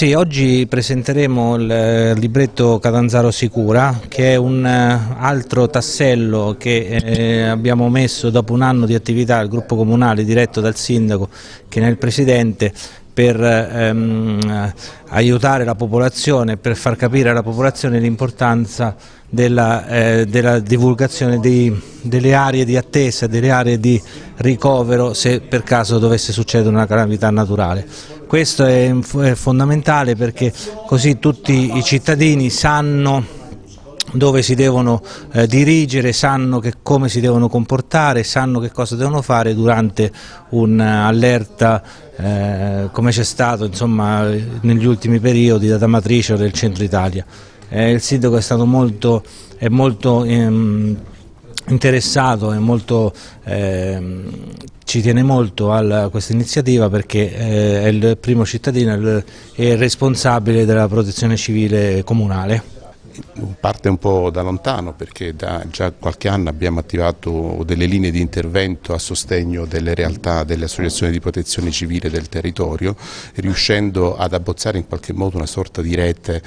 Sì, oggi presenteremo eh, il libretto Catanzaro Sicura che è un eh, altro tassello che eh, abbiamo messo dopo un anno di attività al gruppo comunale diretto dal sindaco che è il presidente per ehm, aiutare la popolazione, per far capire alla popolazione l'importanza della, eh, della, divulgazione di, delle aree di attesa, delle aree di ricovero se per caso dovesse succedere una calamità naturale. Questo è, è fondamentale perché così tutti i cittadini sanno dove si devono eh, dirigere, sanno come si devono comportare, sanno che cosa devono fare durante un'allerta eh, eh, come c'è stato insomma, negli ultimi periodi da Tamatrice o del centro Italia. Eh, il sindaco è stato molto, è molto ehm, interessato e molto ehm, ci tiene molto a questa iniziativa perché eh, è il primo cittadino e responsabile della protezione civile comunale. Parte un po' da lontano perché da già qualche anno abbiamo attivato delle linee di intervento a sostegno delle realtà delle associazioni di protezione civile del territorio, riuscendo ad abbozzare in qualche modo una sorta di rete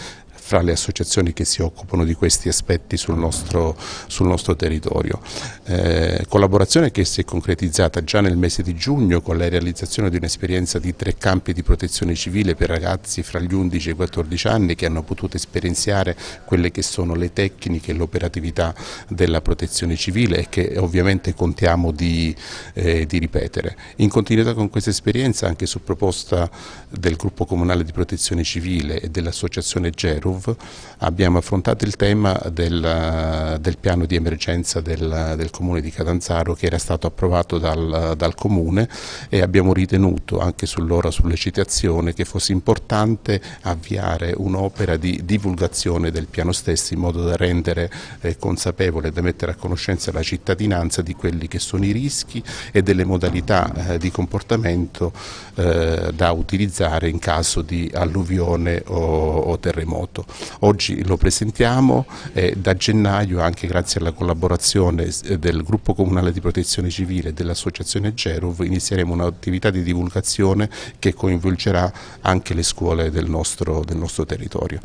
fra le associazioni che si occupano di questi aspetti sul nostro, sul nostro territorio. Eh, collaborazione che si è concretizzata già nel mese di giugno con la realizzazione di un'esperienza di tre campi di protezione civile per ragazzi fra gli 11 e i 14 anni che hanno potuto esperienziare quelle che sono le tecniche e l'operatività della protezione civile e che ovviamente contiamo di, eh, di ripetere. In continuità con questa esperienza anche su proposta del gruppo comunale di protezione civile e dell'associazione Geru Louvre abbiamo affrontato il tema del, del piano di emergenza del, del, comune di Catanzaro che era stato approvato dal, dal comune e abbiamo ritenuto anche sull'ora sollecitazione che fosse importante avviare un'opera di divulgazione del piano stesso in modo da rendere eh, consapevole e da mettere a conoscenza la cittadinanza di quelli che sono i rischi e delle modalità eh, di comportamento eh, da utilizzare in caso di alluvione o, o terremoto. Oggi lo presentiamo e eh, da gennaio anche grazie alla collaborazione eh, del gruppo comunale di protezione civile e dell'associazione Gerov inizieremo un'attività di divulgazione che coinvolgerà anche le scuole del nostro, del nostro territorio.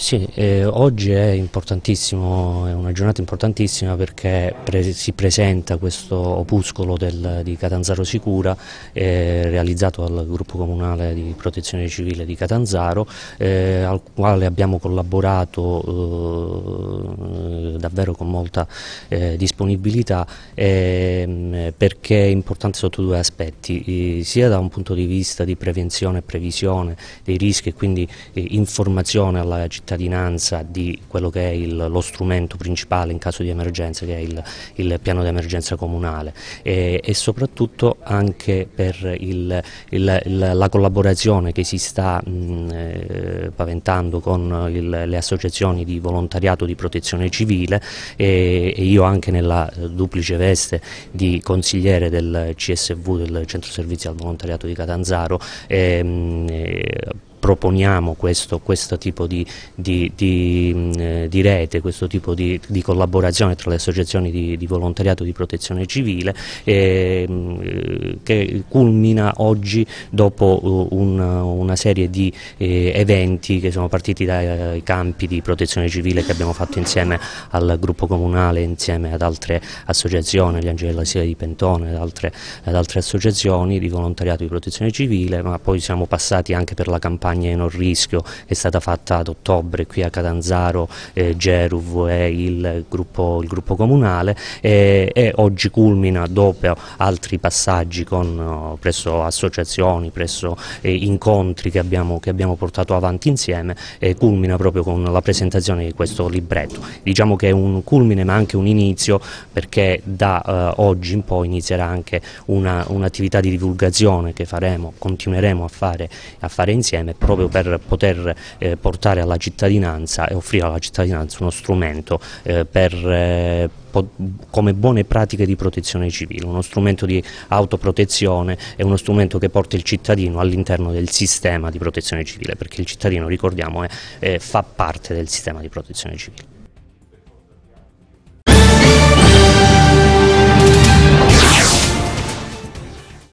Sì, eh, oggi è importantissimo, è una giornata importantissima perché pre si presenta questo opuscolo del, di Catanzaro Sicura eh, realizzato dal gruppo comunale di protezione civile di Catanzaro eh, al quale abbiamo collaborato eh, davvero con molta eh, disponibilità ehm, perché è importante sotto due aspetti, sia da un punto di vista di prevenzione e previsione dei rischi e quindi eh, informazione alla città cittadinanza di quello che è il, lo strumento principale in caso di emergenza che è il, il piano di emergenza comunale e, e soprattutto anche per il, la collaborazione che si sta mh, eh, paventando con le associazioni di volontariato di protezione civile e, e io anche nella eh, duplice veste di consigliere del CSV, del Centro Servizi al Volontariato di Catanzaro, ehm, eh, proponiamo questo, questo tipo di, di, di, mm, eh, di, rete, questo tipo di, collaborazione tra le associazioni di, volontariato di protezione civile eh, mm, eh che culmina oggi dopo un, una serie di eh, eventi che sono partiti dai campi di protezione civile che abbiamo fatto insieme al gruppo comunale, insieme ad altre associazioni, gli Angeli della Sile di Pentone, ad altre, ad altre associazioni di volontariato di protezione civile, ma poi siamo passati anche per la campagna campagna non rischio che è stata fatta ad ottobre qui a Catanzaro, eh, Geruv e il gruppo, il gruppo comunale e, e, oggi culmina dopo altri passaggi con, eh, presso associazioni, presso eh, incontri che abbiamo, che abbiamo, portato avanti insieme e culmina proprio con la presentazione di questo libretto. Diciamo che è un culmine ma anche un inizio perché da eh, oggi in poi inizierà anche un'attività un di divulgazione che faremo, continueremo a fare, a fare insieme proprio per poter eh, portare alla cittadinanza e offrire alla cittadinanza uno strumento eh, per, eh, come buone pratiche di protezione civile, uno strumento di autoprotezione e uno strumento che porta il cittadino all'interno del sistema di protezione civile, perché il cittadino, ricordiamo, è, eh, fa parte del sistema di protezione civile.